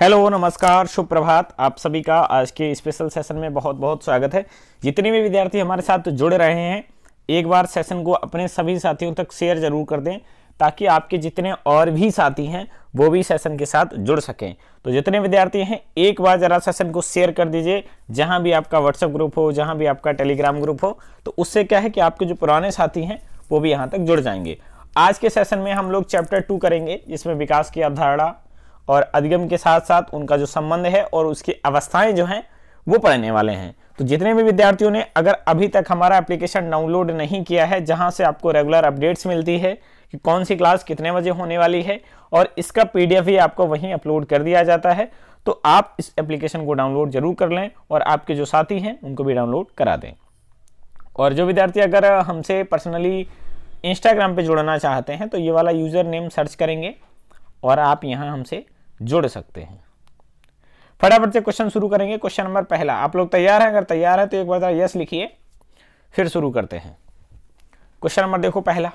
hello नमस्कार शुभ प्रभात आप सभी का आज के स्पेशल सेशन में बहुत बहुत स्वागत है जितने भी विद्यार्थी हमारे साथ जुड़ रहे हैं एक बार सेशन को अपने सभी साथियों तक शेयर जरूर कर दें ताकि आपके जितने और भी साथी हैं वो भी सेशन के साथ जुड़ सकें तो जितने विद्यार्थी हैं एक बार ज़रा सेशन को शेयर कर दीजिए जहाँ भी आपका व्हाट्सएप ग्रुप हो जहाँ भी आपका टेलीग्राम ग्रुप हो तो उससे क्या है कि आपके जो पुराने साथी हैं वो भी यहाँ तक जुड़ जाएंगे आज के सेशन में हम लोग चैप्टर टू करेंगे जिसमें विकास की अवधारणा और अधिगम के साथ साथ उनका जो संबंध है और उसकी अवस्थाएं जो हैं वो पढ़ने वाले हैं तो जितने भी विद्यार्थियों ने अगर अभी तक हमारा एप्लीकेशन डाउनलोड नहीं किया है जहां से आपको रेगुलर अपडेट्स मिलती है कि कौन सी क्लास कितने बजे होने वाली है और इसका पी भी आपको वहीं अपलोड कर दिया जाता है तो आप इस एप्लीकेशन को डाउनलोड जरूर कर लें और आपके जो साथी हैं उनको भी डाउनलोड करा दें और जो विद्यार्थी अगर हमसे पर्सनली इंस्टाग्राम पे जुड़ना चाहते हैं तो ये वाला यूज़र नेम सर्च करेंगे और आप यहाँ हमसे जुड़ सकते हैं फटाफट से क्वेश्चन शुरू करेंगे क्वेश्चन नंबर पहला आप लोग तैयार हैं अगर तैयार है तो एक बार यस लिखिए फिर शुरू करते हैं क्वेश्चन नंबर देखो पहला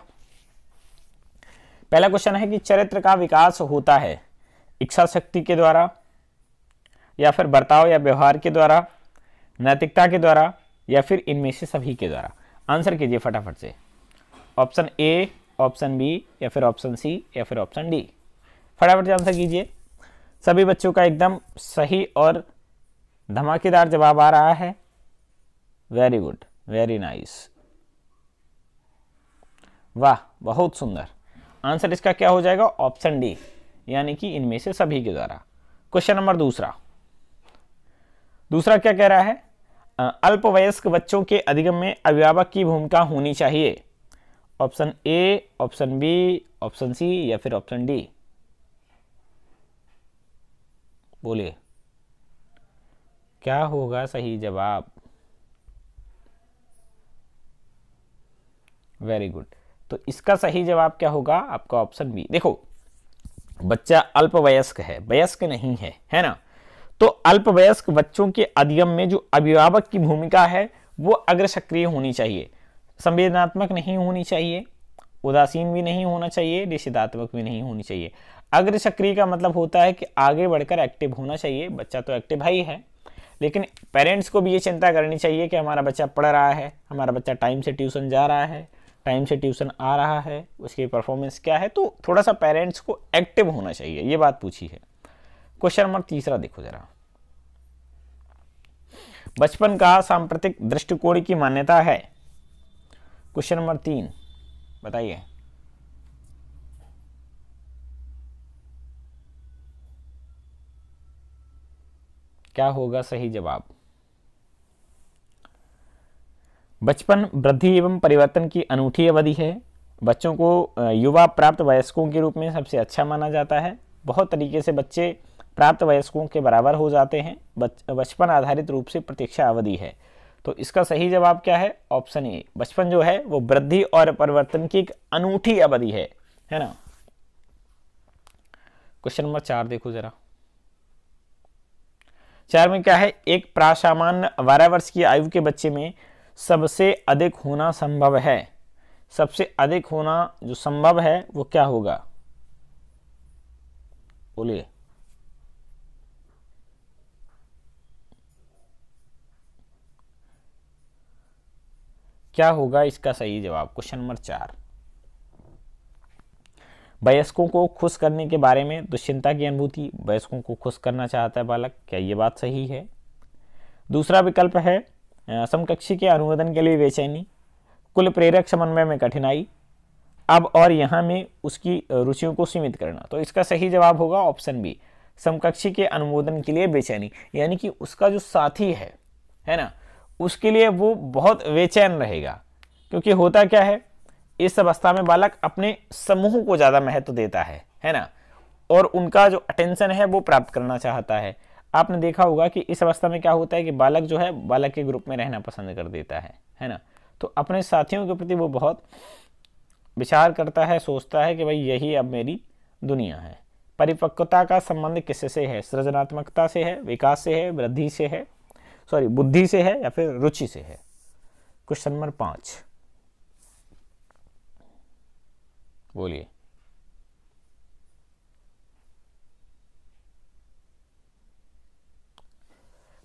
पहला क्वेश्चन है कि चरित्र का विकास होता है इच्छा शक्ति के द्वारा या फिर बर्ताव या व्यवहार के द्वारा नैतिकता के द्वारा या फिर इनमें से सभी के द्वारा आंसर कीजिए फटाफट से ऑप्शन ए ऑप्शन बी या फिर ऑप्शन सी या फिर ऑप्शन डी फटाफट से आंसर कीजिए सभी बच्चों का एकदम सही और धमाकेदार जवाब आ रहा है वेरी गुड वेरी नाइस वाह बहुत सुंदर आंसर इसका क्या हो जाएगा ऑप्शन डी यानी कि इनमें से सभी के द्वारा क्वेश्चन नंबर दूसरा दूसरा क्या कह रहा है अल्पवयस्क बच्चों के अधिगम में अभिभावक की भूमिका होनी चाहिए option A option B option C या फिर ऑप्शन डी बोलिए क्या होगा सही जवाब वेरी गुड तो इसका सही जवाब क्या होगा आपका ऑप्शन बी देखो बच्चा अल्पवयस्क है वयस्क नहीं है है ना तो अल्पवयस्क बच्चों के अधिगम में जो अभिभावक की भूमिका है वो अग्र सक्रिय होनी चाहिए संवेदनात्मक नहीं होनी चाहिए उदासीन भी नहीं होना चाहिए निषेधात्मक भी नहीं होनी चाहिए अग्र सक्रिय का मतलब होता है कि आगे बढ़कर एक्टिव होना चाहिए बच्चा तो एक्टिव ही है लेकिन पेरेंट्स को भी ये चिंता करनी चाहिए कि हमारा बच्चा पढ़ रहा है हमारा बच्चा टाइम से ट्यूशन जा रहा है टाइम से ट्यूशन आ रहा है उसकी परफॉर्मेंस क्या है तो थोड़ा सा पेरेंट्स को एक्टिव होना चाहिए ये बात पूछी है क्वेश्चन नंबर तीसरा देखो जरा बचपन का सांप्रतिक दृष्टिकोण की मान्यता है क्वेश्चन नंबर तीन बताइए क्या होगा सही जवाब बचपन वृद्धि एवं परिवर्तन की अनूठी अवधि है बच्चों को युवा प्राप्त वयस्कों के रूप में सबसे अच्छा माना जाता है बहुत तरीके से बच्चे प्राप्त वयस्कों के बराबर हो जाते हैं बचपन आधारित रूप से प्रतीक्षा अवधि है तो इसका सही जवाब क्या है ऑप्शन ए बचपन जो है वो वृद्धि और परिवर्तन की एक अनूठी अवधि है है ना क्वेश्चन नंबर चार देखो जरा चार में क्या है एक प्रासामान्य बारह वर्ष की आयु के बच्चे में सबसे अधिक होना संभव है सबसे अधिक होना जो संभव है वो क्या होगा बोलिए क्या होगा इसका सही जवाब क्वेश्चन नंबर चार वयस्कों को खुश करने के बारे में दुश्चिंता की अनुभूति वयस्कों को खुश करना चाहता है बालक क्या ये बात सही है दूसरा विकल्प है समकक्षी के अनुमोदन के लिए बेचैनी कुल प्रेरक समन्वय में कठिनाई अब और यहाँ में उसकी रुचियों को सीमित करना तो इसका सही जवाब होगा ऑप्शन बी समकक्षी के अनुमोदन के लिए बेचैनी यानी कि उसका जो साथी है है ना उसके लिए वो बहुत बेचैन रहेगा क्योंकि होता क्या है इस अवस्था में बालक अपने समूह को ज़्यादा महत्व देता है है ना और उनका जो अटेंशन है वो प्राप्त करना चाहता है आपने देखा होगा कि इस अवस्था में क्या होता है कि बालक जो है बालक के ग्रुप में रहना पसंद कर देता है है ना तो अपने साथियों के प्रति वो बहुत विचार करता है सोचता है कि भाई यही अब मेरी दुनिया है परिपक्वता का संबंध किससे है सृजनात्मकता से है विकास से है वृद्धि से है सॉरी बुद्धि से है या फिर रुचि से है क्वेश्चन नंबर पाँच बोलिए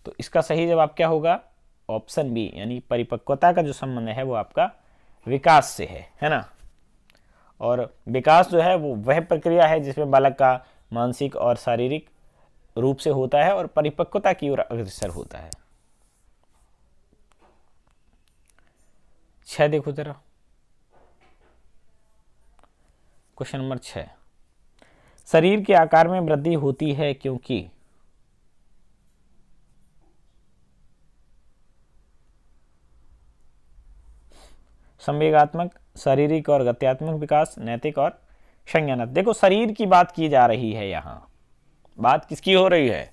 तो इसका सही जवाब क्या होगा ऑप्शन बी यानी परिपक्वता का जो संबंध है वो आपका विकास से है है ना और विकास जो है वो वह प्रक्रिया है जिसमें बालक का मानसिक और शारीरिक रूप से होता है और परिपक्वता की ओर अग्रसर होता है छह देखो जरा क्वेश्चन नंबर छः शरीर के आकार में वृद्धि होती है क्योंकि संवेगात्मक शारीरिक और गत्यात्मक विकास नैतिक और संज्ञानत देखो शरीर की बात की जा रही है यहाँ बात किसकी हो रही है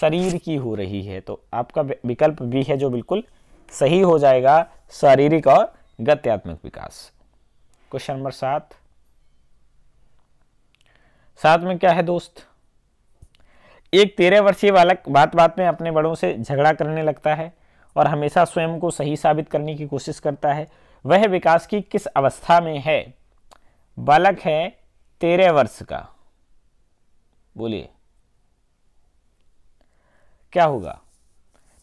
शरीर की हो रही है तो आपका विकल्प भी है जो बिल्कुल सही हो जाएगा शारीरिक और गत्यात्मक विकास क्वेश्चन नंबर सात साथ में क्या है दोस्त एक तेरह वर्षीय बालक बात बात में अपने बड़ों से झगड़ा करने लगता है और हमेशा स्वयं को सही साबित करने की कोशिश करता है वह विकास की किस अवस्था में है बालक है तेरह वर्ष का बोलिए क्या होगा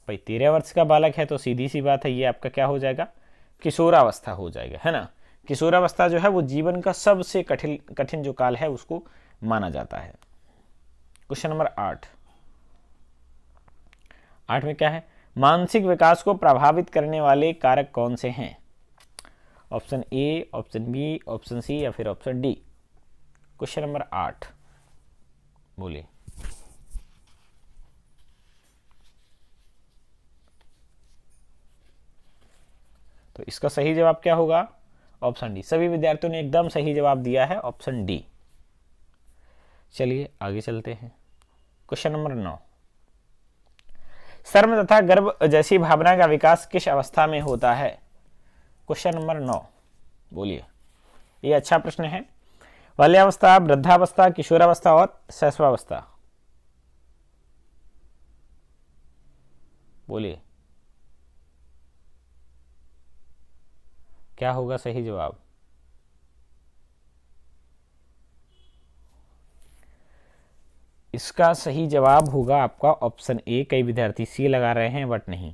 भाई तेरह वर्ष का बालक है तो सीधी सी बात है ये आपका क्या हो जाएगा किशोरावस्था हो जाएगा है ना किशोरावस्था जो है वो जीवन का सबसे कठिन कठिन जो काल है उसको माना जाता है क्वेश्चन नंबर आठ आठ में क्या है मानसिक विकास को प्रभावित करने वाले कारक कौन से हैं option A option B option C या फिर ऑप्शन डी क्वेश्चन नंबर आठ बोलिए तो इसका सही जवाब क्या होगा ऑप्शन डी सभी विद्यार्थियों ने एकदम सही जवाब दिया है ऑप्शन डी चलिए आगे चलते हैं क्वेश्चन नंबर नौ शर्म तथा गर्भ जैसी भावना का विकास किस अवस्था में होता है क्वेश्चन नंबर नौ बोलिए ये अच्छा प्रश्न है बाल्यावस्था वृद्धावस्था किशोरावस्था और शैशवावस्था बोलिए क्या होगा सही जवाब इसका सही जवाब होगा आपका ऑप्शन ए कई विद्यार्थी सी लगा रहे हैं बट नहीं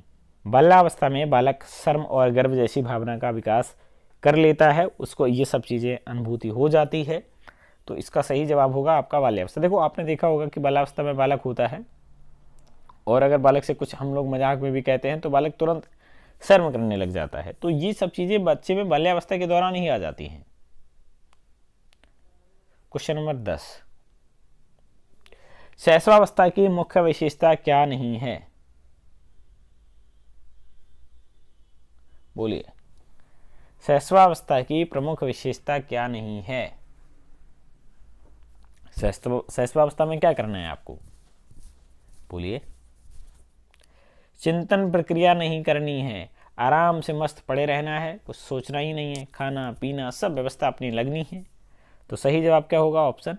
बाल्यावस्था में बालक शर्म और गर्व जैसी भावना का विकास कर लेता है उसको ये सब चीज़ें अनुभूति हो जाती है तो इसका सही जवाब होगा आपका बाल्यावस्था देखो आपने देखा होगा कि बाल्यावस्था में बालक होता है और अगर बालक से कुछ हम लोग मजाक में भी कहते हैं तो बालक तुरंत शर्म करने लग जाता है तो ये सब चीज़ें बच्चे में बाल्यावस्था के दौरान ही आ जाती हैं क्वेश्चन नंबर दस शैशवावस्था की मुख्य विशेषता क्या नहीं है बोलिए शैशवावस्था की प्रमुख विशेषता क्या नहीं है शैशवावस्था में क्या करना है आपको बोलिए चिंतन प्रक्रिया नहीं करनी है आराम से मस्त पड़े रहना है कुछ सोचना ही नहीं है खाना पीना सब व्यवस्था अपनी लगनी है तो सही जवाब क्या होगा ऑप्शन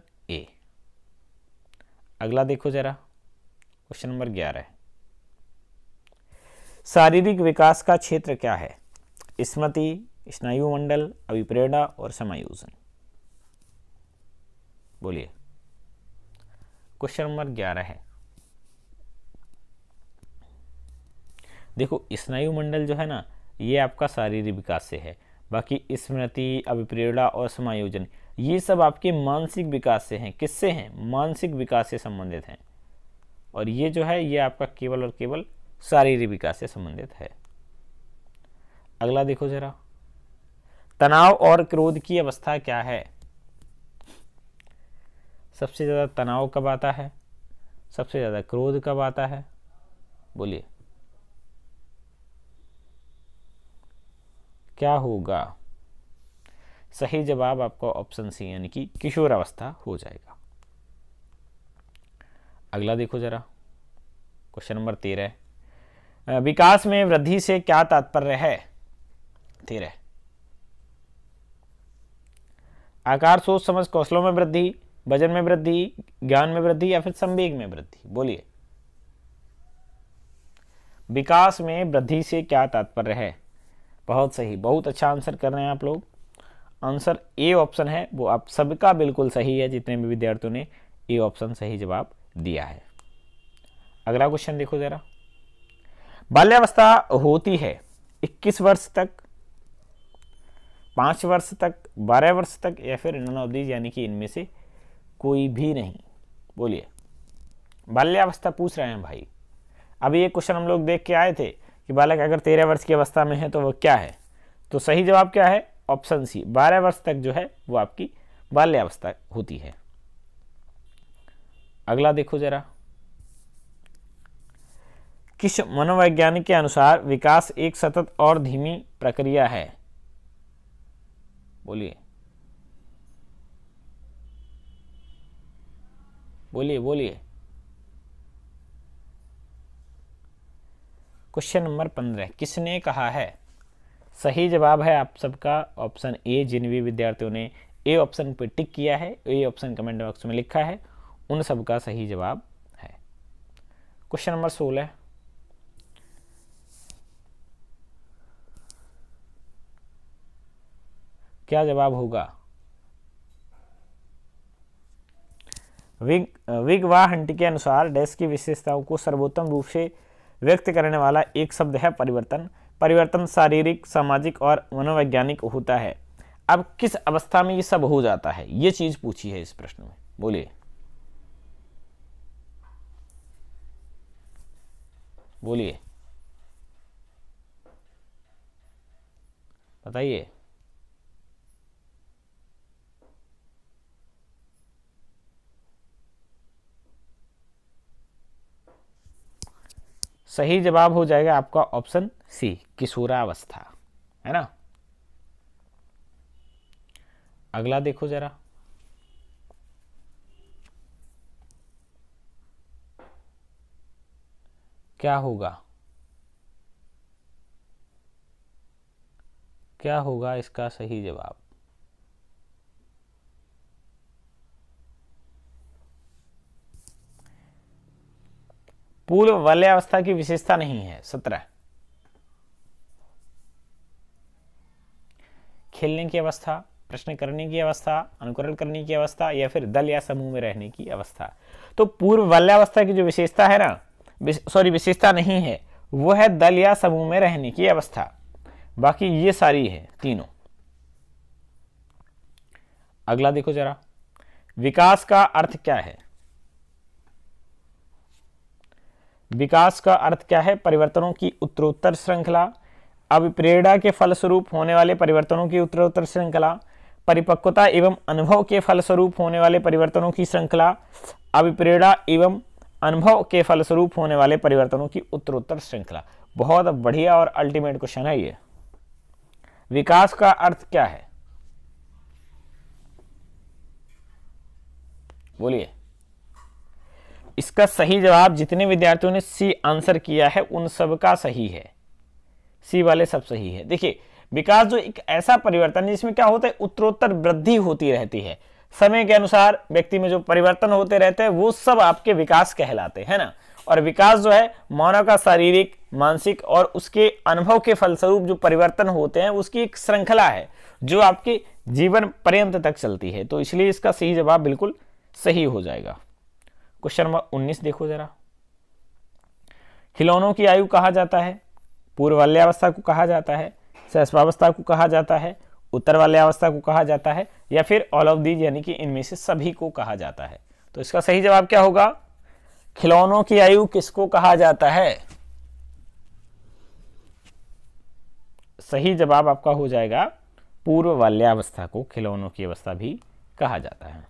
अगला देखो जरा क्वेश्चन नंबर ग्यारह शारीरिक विकास का क्षेत्र क्या है स्मृति स्नायुमंडल अभिप्रेरणा और समायोजन बोलिए क्वेश्चन नंबर ग्यारह है देखो स्नायुमंडल जो है ना ये आपका शारीरिक विकास से है बाकी स्मृति अभिप्रेरणा और समायोजन ये सब आपके मानसिक विकास से हैं किससे हैं मानसिक विकास से संबंधित हैं और ये जो है ये आपका केवल और केवल शारीरिक विकास से संबंधित है अगला देखो जरा तनाव और क्रोध की अवस्था क्या है सबसे ज़्यादा तनाव कब आता है सबसे ज़्यादा क्रोध कब आता है बोलिए क्या होगा सही जवाब आपका ऑप्शन सी यानी कि किशोरावस्था हो जाएगा अगला देखो जरा क्वेश्चन नंबर तेरह विकास में वृद्धि से क्या तात्पर्य है तेरह आकार सोच समझ कौशलों में वृद्धि वजन में वृद्धि ज्ञान में वृद्धि या फिर संवेग में वृद्धि बोलिए विकास में वृद्धि से क्या तात्पर्य है बहुत सही बहुत अच्छा आंसर कर रहे हैं आप लोग आंसर ए ऑप्शन है वो आप सबका बिल्कुल सही है जितने भी विद्यार्थियों ने ए ऑप्शन सही जवाब दिया है अगला क्वेश्चन देखो जरा बाल्यावस्था होती है 21 वर्ष तक पांच वर्ष तक बारह वर्ष तक या फिर नन ऑफ दीज यानी कि इनमें से कोई भी नहीं बोलिए बाल्यावस्था पूछ रहे हैं भाई अभी ये क्वेश्चन हम लोग देख के आए थे कि बालक अगर तेरह वर्ष की अवस्था में है तो वह क्या है तो सही जवाब क्या है ऑप्शन सी बारह वर्ष तक जो है वो आपकी बाल्यावस्था होती है अगला देखो जरा किस मनोवैज्ञानिक के अनुसार विकास एक सतत और धीमी प्रक्रिया है बोलिए बोलिए बोलिए क्वेश्चन नंबर पंद्रह किसने कहा है सही जवाब है आप सबका ऑप्शन ए जिन भी विद्यार्थियों ने ए ऑप्शन पर टिक किया है ए ऑप्शन कमेंट बॉक्स में लिखा है उन सबका सही जवाब है क्वेश्चन नंबर सोलह क्या जवाब होगा विग विग हंट के अनुसार डेस्क की विशेषताओं को सर्वोत्तम रूप से व्यक्त करने वाला एक शब्द है परिवर्तन परिवर्तन शारीरिक सामाजिक और मनोवैज्ञानिक होता है अब किस अवस्था में ये सब हो जाता है ये चीज़ पूछी है इस प्रश्न में बोलिए बोलिए बताइए सही जवाब हो जाएगा आपका ऑप्शन सी किशोरावस्था है ना अगला देखो जरा क्या होगा क्या होगा इसका सही जवाब पूर्व वल्यावस्था की विशेषता नहीं है सत्रह खेलने की अवस्था प्रश्न करने की अवस्था अनुकरण करने की अवस्था या फिर दल या समूह में रहने की अवस्था तो पूर्व बाल्यावस्था की जो विशेषता है ना सॉरी विशेषता नहीं है वो है दल या समूह में रहने की अवस्था बाकी ये सारी है तीनों अगला देखो जरा विकास का अर्थ क्या है विकास का अर्थ क्या है परिवर्तनों की उत्तरोत्तर श्रृंखला अभिप्रेरणा के फलस्वरूप होने वाले परिवर्तनों की उत्तरोत्तर श्रृंखला परिपक्वता एवं अनुभव के फलस्वरूप होने वाले परिवर्तनों की श्रृंखला अभिप्रेरणा एवं अनुभव के फलस्वरूप होने वाले परिवर्तनों की उत्तरोत्तर श्रृंखला बहुत बढ़िया और अल्टीमेट क्वेश्चन है ये विकास का अर्थ क्या है बोलिए इसका सही जवाब जितने विद्यार्थियों ने सी आंसर किया है उन सब का सही है सी वाले सब सही है देखिए विकास जो एक ऐसा परिवर्तन जिसमें क्या होता है उत्तरोत्तर वृद्धि होती रहती है समय के अनुसार व्यक्ति में जो परिवर्तन होते रहते हैं वो सब आपके विकास कहलाते हैं ना और विकास जो है मानव का शारीरिक मानसिक और उसके अनुभव के फलस्वरूप जो परिवर्तन होते हैं उसकी एक श्रृंखला है जो आपके जीवन पर्यंत तक चलती है तो इसलिए इसका सही जवाब बिल्कुल सही हो जाएगा क्वेश्चन नंबर उन्नीस देखो जरा खिलौनों की आयु कहा जाता है पूर्व बाल्यावस्था को कहा जाता है सहस्वावस्था को कहा जाता है उत्तर बाल्यावस्था को कहा जाता है या फिर ऑल ऑफ दीज यानी कि इनमें से सभी को कहा जाता है तो इसका सही जवाब क्या होगा खिलौनों की आयु किसको कहा जाता है सही जवाब आपका हो जाएगा पूर्व बाल्यावस्था को खिलौनों की अवस्था भी कहा जाता है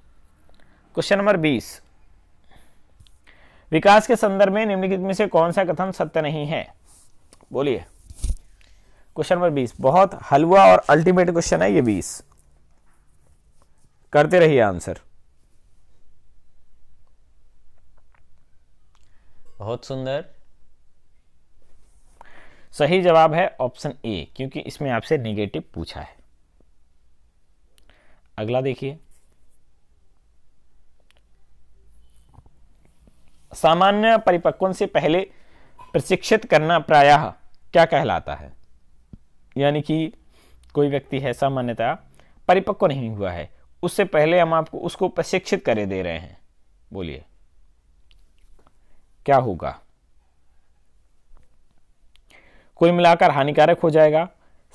क्वेश्चन नंबर बीस विकास के संदर्भ में निम्नलिखित में से कौन सा कथन सत्य नहीं है बोलिए क्वेश्चन नंबर बीस बहुत हलवा और अल्टीमेट क्वेश्चन है ये बीस करते रहिए आंसर बहुत सुंदर सही जवाब है ऑप्शन ए क्योंकि इसमें आपसे नेगेटिव पूछा है अगला देखिए सामान्य परिपक्वन से पहले प्रशिक्षित करना प्रायः क्या कहलाता है यानी कि कोई व्यक्ति है सामान्यतः परिपक्व नहीं हुआ है उससे पहले हम आपको उसको प्रशिक्षित करे दे रहे हैं बोलिए क्या होगा कोई मिलाकर हानिकारक हो जाएगा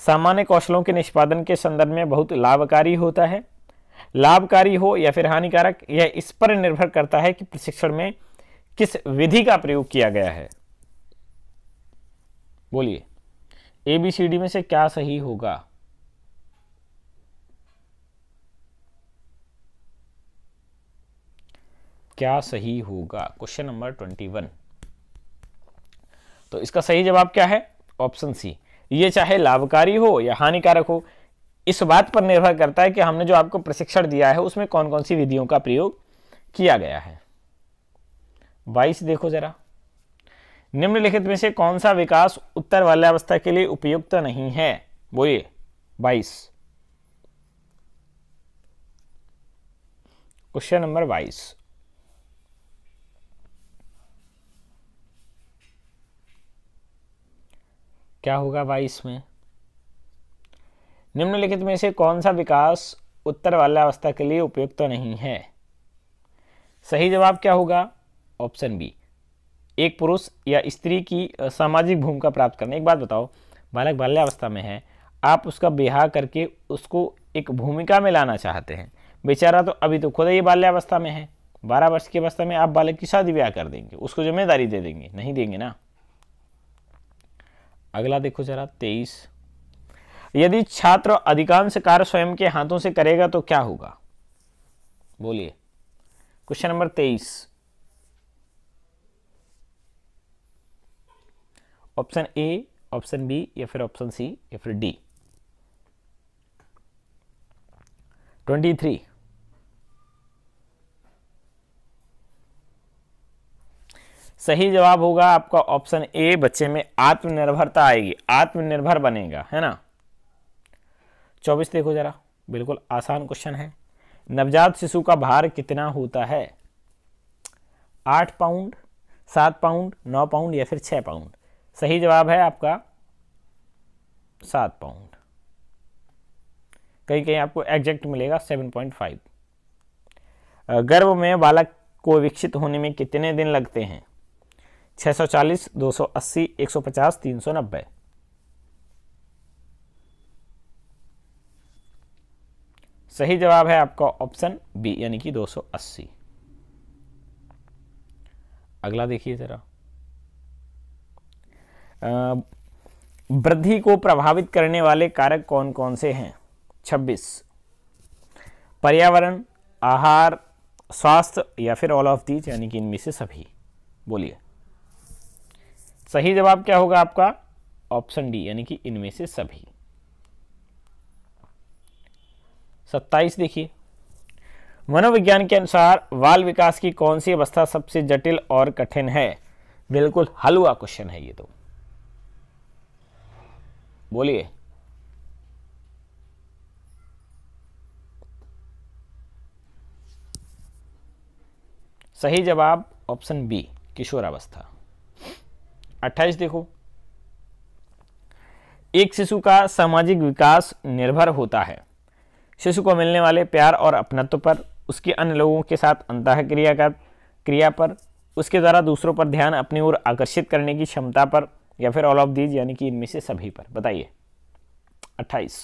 सामान्य कौशलों के निष्पादन के संदर्भ में बहुत लाभकारी होता है लाभकारी हो या फिर हानिकारक यह इस पर निर्भर करता है कि प्रशिक्षण में किस विधि का प्रयोग किया गया है बोलिए एबीसीडी में से क्या सही होगा क्या सही होगा क्वेश्चन नंबर ट्वेंटी वन तो इसका सही जवाब क्या है ऑप्शन सी ये चाहे लाभकारी हो या हानिकारक हो इस बात पर निर्भर करता है कि हमने जो आपको प्रशिक्षण दिया है उसमें कौन कौन सी विधियों का प्रयोग किया गया है बाईस देखो जरा निम्नलिखित में से कौन सा विकास उत्तर अवस्था के लिए उपयुक्त नहीं है बोलिए बाईस क्वेश्चन नंबर बाईस क्या होगा बाईस में निम्नलिखित में से कौन सा विकास उत्तर वाले अवस्था के लिए उपयुक्त तो नहीं है सही जवाब क्या होगा ऑप्शन बी एक पुरुष या स्त्री की सामाजिक भूमिका प्राप्त करने एक बात बताओ बालक बाल्यावस्था में है आप उसका ब्याह करके उसको एक भूमिका में लाना चाहते हैं बेचारा तो अभी तो खुद ही बाल्यावस्था में है बारह वर्ष की अवस्था में आप बालक की शादी ब्याह कर देंगे उसको जिम्मेदारी दे देंगे नहीं देंगे ना अगला देखो जरा तेईस यदि छात्र अधिकांश कार्य स्वयं के हाथों से करेगा तो क्या होगा बोलिए क्वेश्चन नंबर तेईस ऑप्शन ए ऑप्शन बी या फिर ऑप्शन सी या फिर डी ट्वेंटी थ्री सही जवाब होगा आपका ऑप्शन ए बच्चे में आत्मनिर्भरता आएगी आत्मनिर्भर बनेगा है ना चौबीस देखो जरा बिल्कुल आसान क्वेश्चन है नवजात शिशु का भार कितना होता है आठ पाउंड सात पाउंड नौ पाउंड या फिर छह पाउंड सही जवाब है आपका सात पाउंड कहीं कहीं आपको एग्जैक्ट मिलेगा सेवन पॉइंट फाइव गर्भ में बालक को विकसित होने में कितने दिन लगते हैं सौ सौ सौ चालीस दो अस्सी एक पचास तीन सौ नब्बे सही जवाब है आपका ऑप्शन बी यानी कि 280 अगला देखिए ज़रा वृद्धि को प्रभावित करने वाले कारक कौन कौन से हैं 26 पर्यावरण आहार स्वास्थ्य या फिर ऑल ऑफ दीज यानी कि इनमें से सभी बोलिए सही जवाब क्या होगा आपका ऑप्शन डी यानी कि इनमें से सभी सत्ताईस देखिए मनोविज्ञान के अनुसार बाल विकास की कौन सी अवस्था सबसे जटिल और कठिन है बिल्कुल हलवा क्वेश्चन है ये तो बोलिए सही जवाब ऑप्शन बी किशोरावस्था अट्ठाईस देखो एक शिशु का सामाजिक विकास निर्भर होता है शिशु को मिलने वाले प्यार और अपनत्व पर उसके अन्य लोगों के साथ अंतः क्रिया का क्रिया पर उसके द्वारा दूसरों पर ध्यान अपनी ओर आकर्षित करने की क्षमता पर या फिर ऑल ऑफ दीज यानी कि इनमें से सभी पर बताइए अट्ठाईस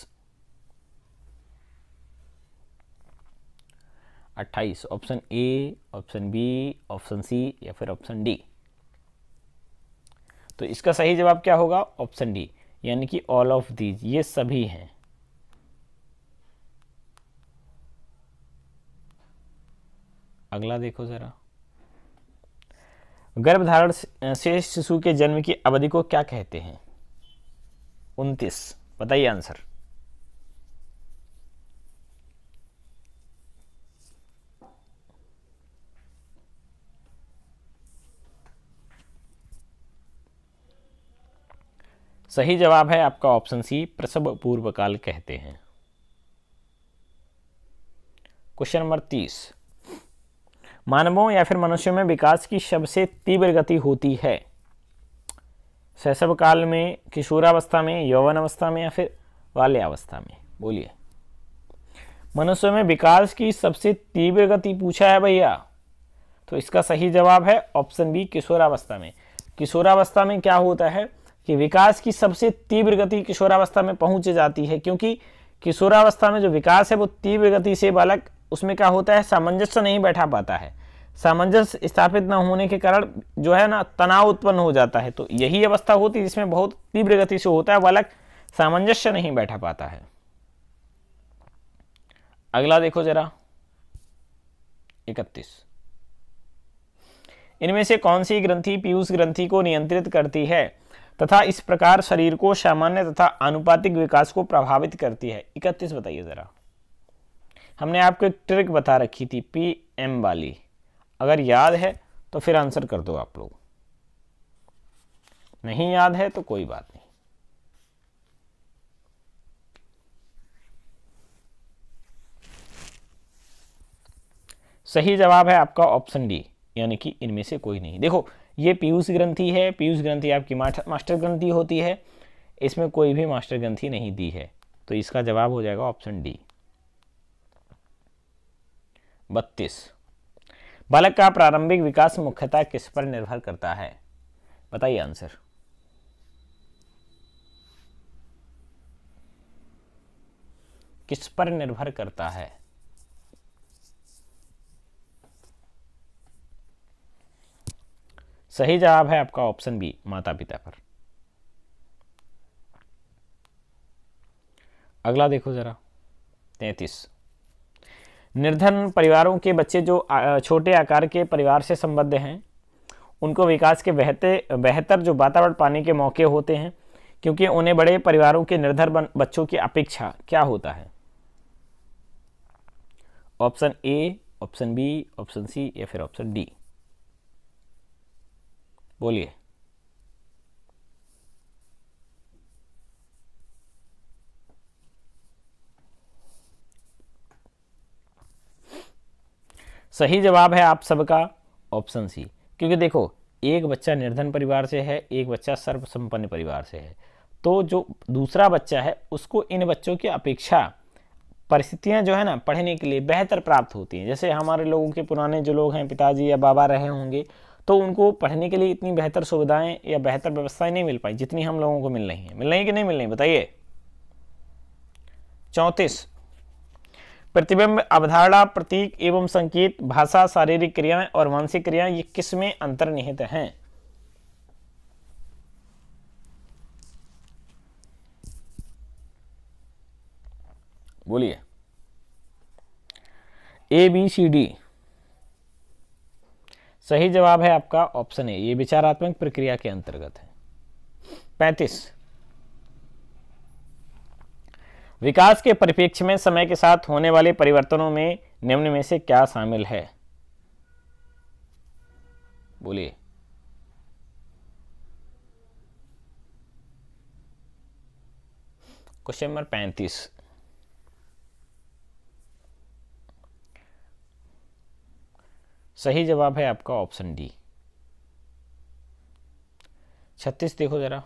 अट्ठाईस option A option B option C या फिर ऑप्शन डी तो इसका सही जवाब क्या होगा ऑप्शन डी यानी कि ऑल ऑफ दीज ये सभी हैं अगला देखो ज़रा गर्भधारण से शिशु के जन्म की अवधि को क्या कहते हैं उनतीस बताइए आंसर सही जवाब है आपका ऑप्शन सी प्रसव पूर्व काल कहते हैं क्वेश्चन नंबर तीस मानवों या फिर मनुष्यों में विकास की सबसे तीव्र गति होती है शैशव काल में किशोरावस्था में यौवन अवस्था में या फिर बाल्यावस्था में बोलिए मनुष्य में विकास की सबसे तीव्र गति पूछा है भैया तो इसका सही जवाब है ऑप्शन बी किशोरावस्था में किशोरावस्था में क्या होता है कि विकास की सबसे तीव्र गति किशोरावस्था में पहुंच जाती है क्योंकि किशोरावस्था में जो विकास है वो तीव्र गति से बालक उसमें क्या होता है सामंजस्य नहीं बैठा पाता है सामंजस्य स्थापित न होने के कारण जो है ना तनाव उत्पन्न हो जाता है तो यही अवस्था होती है जिसमें बहुत तीव्र गति से होता है बालक सामंजस्य नहीं बैठा पाता है अगला देखो जरा इकतीस इनमें से कौन सी ग्रंथि पीयूष ग्रंथि को नियंत्रित करती है तथा इस प्रकार शरीर को सामान्य तथा आनुपातिक विकास को प्रभावित करती है इकतीस बताइए जरा हमने आपको एक ट्रिक बता रखी थी पी एम वाली अगर याद है तो फिर आंसर कर दो आप लोग नहीं याद है तो कोई बात नहीं सही जवाब है आपका ऑप्शन डी यानी कि इनमें से कोई नहीं देखो ये पीयूष ग्रंथि है पीयूष ग्रंथि आपकी मास्टर ग्रंथि होती है इसमें कोई भी मास्टर ग्रंथि नहीं दी है तो इसका जवाब हो जाएगा ऑप्शन डी बत्तीस बालक का प्रारंभिक विकास मुख्यतः किस पर निर्भर करता है बताइए आंसर किस पर निर्भर करता है सही जवाब है आपका ऑप्शन बी माता पिता पर अगला देखो जरा तैतीस निर्धन परिवारों के बच्चे जो छोटे आकार के परिवार से संबद्ध हैं उनको विकास के बेहतर बेहतर जो वातावरण पाने के मौके होते हैं क्योंकि उन्हें बड़े परिवारों के निर्धर बच्चों की अपेक्षा क्या होता है option A option B option C या फिर ऑप्शन डी बोलिए सही जवाब है आप सबका ऑप्शन सी क्योंकि देखो एक बच्चा निर्धन परिवार से है एक बच्चा सर्वसंपन्न परिवार से है तो जो दूसरा बच्चा है उसको इन बच्चों की अपेक्षा परिस्थितियाँ जो है ना पढ़ने के लिए बेहतर प्राप्त होती हैं जैसे हमारे लोगों के पुराने जो लोग हैं पिताजी या बाबा रहे होंगे तो उनको पढ़ने के लिए इतनी बेहतर सुविधाएं या बेहतर व्यवस्थाएं नहीं मिल पाई जितनी हम लोगों को मिल रही हैं मिल रही कि नहीं मिल रही बताइए चौंतीस प्रतिबिंब अवधारणा प्रतीक एवं संकेत भाषा शारीरिक क्रियाएं और मानसिक क्रियाएं ये किसमें अंतर्निहित हैं बोलिए ए बी सी डी सही जवाब है आपका ऑप्शन ए ये विचारात्मक प्रक्रिया के अंतर्गत है पैंतीस विकास के परिप्रेक्ष्य में समय के साथ होने वाले परिवर्तनों में निम्न में से क्या शामिल है बोलिए क्वेश्चन नंबर पैंतीस सही जवाब है आपका ऑप्शन डी छत्तीस देखो जरा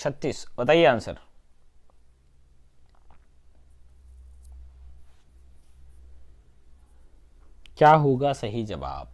छत्तीस बताइए आंसर क्या होगा सही जवाब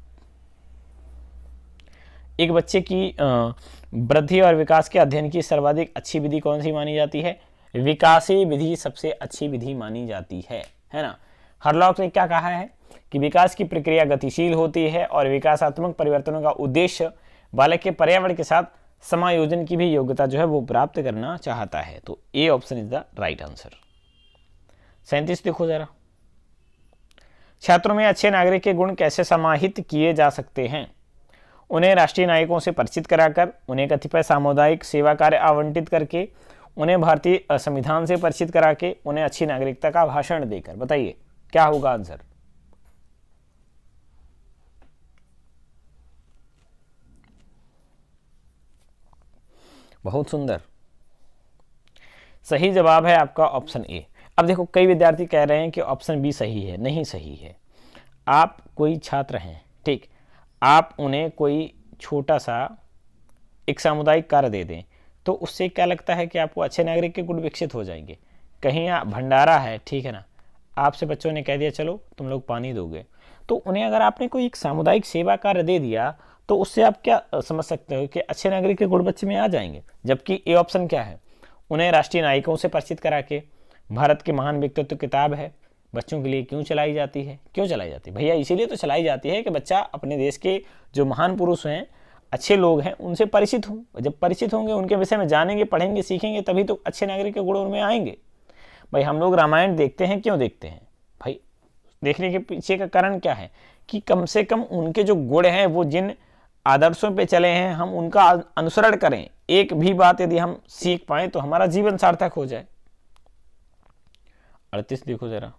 एक बच्चे की वृद्धि और विकास के अध्ययन की सर्वाधिक अच्छी विधि कौन सी मानी जाती है विकासी विधि सबसे अच्छी विधि मानी जाती है है ना हरलॉक ने क्या कहा है कि विकास की प्रक्रिया गतिशील होती है और विकासात्मक परिवर्तनों का उद्देश्य बालक के पर्यावरण के साथ समायोजन की भी योग्यता जो है वो प्राप्त करना चाहता है तो A option is the right answer सैंतीस देखो जरा छात्रों में अच्छे नागरिक के गुण कैसे समाहित किए जा सकते हैं उन्हें राष्ट्रीय नायकों से परिचित कराकर उन्हें कतिपय सामुदायिक सेवा कार्य आवंटित करके उन्हें भारतीय संविधान से परिचित करा के उन्हें अच्छी नागरिकता का भाषण देकर बताइए क्या होगा आंसर बहुत सुंदर सही जवाब है आपका ऑप्शन ए अब देखो कई विद्यार्थी कह रहे हैं कि ऑप्शन बी सही है नहीं सही है आप कोई छात्र हैं ठीक आप उन्हें कोई छोटा सा एक सामुदायिक कार्य दे दें तो उससे क्या लगता है कि आपको अच्छे नागरिक के गुण विकसित हो जाएंगे कहीं भंडारा है ठीक है ना आपसे बच्चों ने कह दिया चलो तुम लोग पानी दोगे तो उन्हें अगर आपने कोई एक सामुदायिक सेवा कार्य दे दिया तो उससे आप क्या समझ सकते हो कि अच्छे नागरिक के गुण बच्चे में आ जाएंगे जबकि ए ऑप्शन क्या है उन्हें राष्ट्रीय नायिकों से परिचित करा के भारत के महान व्यक्तित्व किताब है बच्चों के लिए क्यों चलाई जाती है क्यों चलाई जाती है भैया इसीलिए तो चलाई जाती है कि बच्चा अपने देश के जो महान पुरुष हैं अच्छे लोग हैं उनसे परिचित हों जब परिचित होंगे उनके विषय में जानेंगे पढ़ेंगे सीखेंगे तभी तो अच्छे नागरिक के गुण उनमें आएंगे भाई हम लोग रामायण देखते हैं क्यों देखते हैं भाई देखने के पीछे का कारण क्या है कि कम से कम उनके जो गुण हैं वो जिन आदर्शों पे चले हैं हम उनका अनुसरण करें एक भी बात यदि हम सीख पाए तो हमारा जीवन सार्थक हो जाए अड़तीस देखो जरा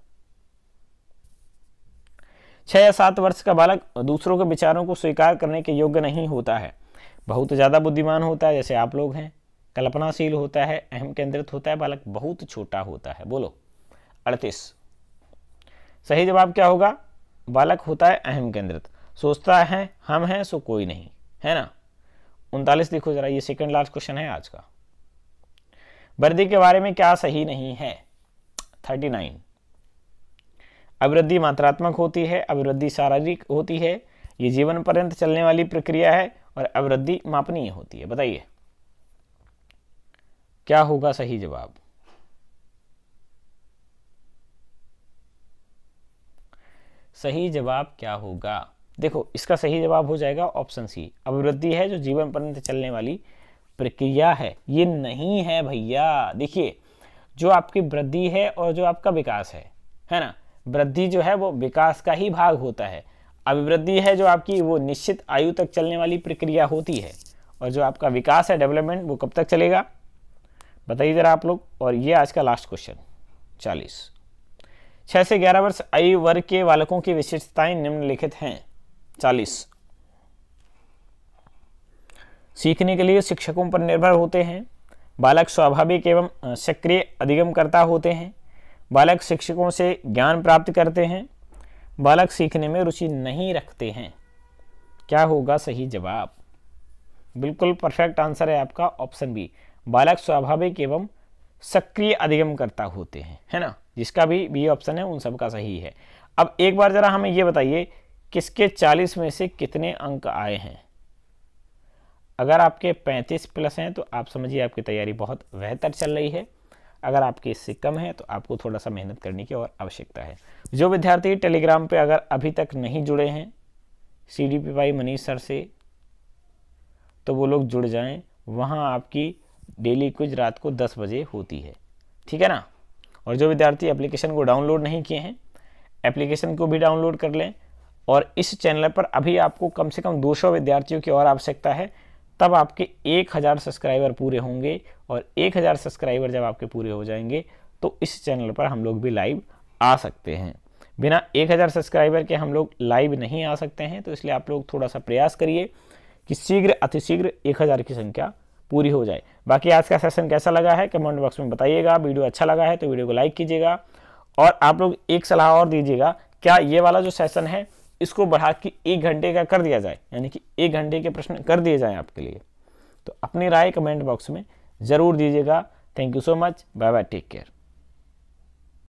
छह या सात वर्ष का बालक दूसरों के विचारों को स्वीकार करने के योग्य नहीं होता है बहुत ज़्यादा बुद्धिमान होता है जैसे आप लोग हैं कल्पनाशील होता है अहम केंद्रित होता है बालक बहुत छोटा होता है बोलो अड़तीस सही जवाब क्या होगा बालक होता है अहम केंद्रित सोचता है हम हैं सो कोई नहीं है ना उनतालीस लिखो जरा ये सेकंड लास्ट क्वेश्चन है आज का वृद्धि के बारे में क्या सही नहीं है थर्टी नाइन अभिवृद्धि मात्रात्मक होती है अभिवृद्धि शारीरिक होती है ये जीवन पर्यंत चलने वाली प्रक्रिया है और अभिवृद्धि मापनीय होती है बताइए क्या होगा सही जवाब सही जवाब क्या होगा देखो इसका सही जवाब हो जाएगा ऑप्शन सी अभिवृद्धि है जो जीवन पर्यंत चलने वाली प्रक्रिया है ये नहीं है भैया देखिए जो आपकी वृद्धि है और जो आपका विकास है है ना वृद्धि जो है वो विकास का ही भाग होता है अभिवृद्धि है जो आपकी वो निश्चित आयु तक चलने वाली प्रक्रिया होती है और जो आपका विकास है डेवलपमेंट वो कब तक चलेगा बताइए ज़रा आप लोग और ये आज का लास्ट क्वेश्चन चालीस छः से ग्यारह वर्ष आयु वर्ग के बालकों की विशेषताएं निम्नलिखित हैं चालीस सीखने के लिए शिक्षकों पर निर्भर होते हैं बालक स्वाभाविक एवं सक्रिय अधिगमकर्ता होते हैं बालक शिक्षकों से ज्ञान प्राप्त करते हैं बालक सीखने में रुचि नहीं रखते हैं क्या होगा सही जवाब बिल्कुल परफेक्ट आंसर है आपका ऑप्शन बी बालक स्वाभाविक एवं सक्रिय अधिगमकर्ता होते हैं है ना जिसका भी बी ऑप्शन है उन सब का सही है अब एक बार ज़रा हमें ये बताइए किसके 40 में से कितने अंक आए हैं अगर आपके 35 प्लस हैं तो आप समझिए आपकी तैयारी बहुत बेहतर चल रही है अगर आपके इससे कम है तो आपको थोड़ा सा मेहनत करने की और आवश्यकता है जो विद्यार्थी टेलीग्राम पे अगर अभी तक नहीं जुड़े हैं C D P Y Manish sir से तो वो लोग जुड़ जाएं वहाँ आपकी डेली कुछ रात को 10 बजे होती है ठीक है ना और जो विद्यार्थी एप्लीकेशन को डाउनलोड नहीं किए हैं एप्लीकेशन को भी डाउनलोड कर लें और इस चैनल पर अभी आपको कम से कम 200 विद्यार्थियों की और आवश्यकता है तब आपके 1000 सब्सक्राइबर पूरे होंगे और 1000 सब्सक्राइबर जब आपके पूरे हो जाएंगे तो इस चैनल पर हम लोग भी लाइव आ सकते हैं बिना 1000 सब्सक्राइबर के हम लोग लाइव नहीं आ सकते हैं तो इसलिए आप लोग थोड़ा सा प्रयास करिए कि शीघ्र अतिशीघ्र एक की संख्या पूरी हो जाए बाकी आज का सेशन कैसा लगा है कमेंट बॉक्स में बताइएगा वीडियो अच्छा लगा है तो वीडियो को लाइक कीजिएगा और आप लोग एक सलाह और दीजिएगा क्या ये वाला जो सेशन है इसको बढ़ा के एक घंटे का कर दिया जाए यानी कि एक घंटे के प्रश्न कर दिए जाएँ आपके लिए तो अपनी राय कमेंट बॉक्स में ज़रूर दीजिएगा thank you so much bye bye take care